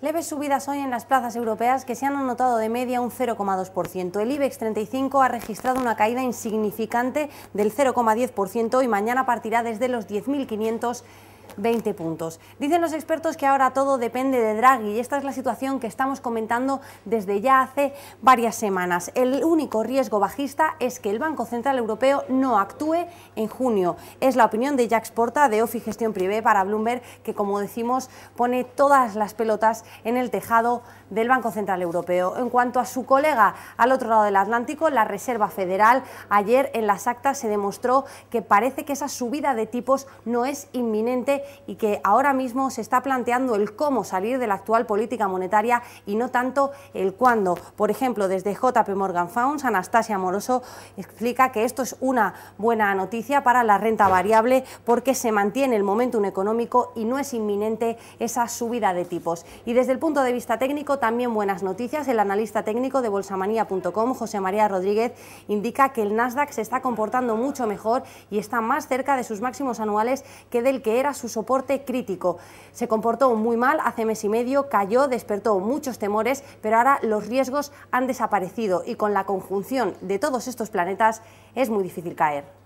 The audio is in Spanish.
Leves subidas hoy en las plazas europeas que se han anotado de media un 0,2%. El IBEX 35 ha registrado una caída insignificante del 0,10% y mañana partirá desde los 10.500 20 puntos. Dicen los expertos que ahora todo depende de Draghi y esta es la situación que estamos comentando desde ya hace varias semanas. El único riesgo bajista es que el Banco Central Europeo no actúe en junio. Es la opinión de Jacques Porta de Ofi Gestión Privé para Bloomberg que como decimos pone todas las pelotas en el tejado del Banco Central Europeo. En cuanto a su colega al otro lado del Atlántico, la Reserva Federal, ayer en las actas se demostró que parece que esa subida de tipos no es inminente y que ahora mismo se está planteando el cómo salir de la actual política monetaria y no tanto el cuándo. Por ejemplo, desde JP Morgan Founds, Anastasia Moroso explica que esto es una buena noticia para la renta variable porque se mantiene el momentum económico y no es inminente esa subida de tipos. Y desde el punto de vista técnico, también buenas noticias. El analista técnico de bolsamanía.com, José María Rodríguez, indica que el Nasdaq se está comportando mucho mejor y está más cerca de sus máximos anuales que del que era su soporte crítico. Se comportó muy mal hace mes y medio, cayó, despertó muchos temores, pero ahora los riesgos han desaparecido y con la conjunción de todos estos planetas es muy difícil caer.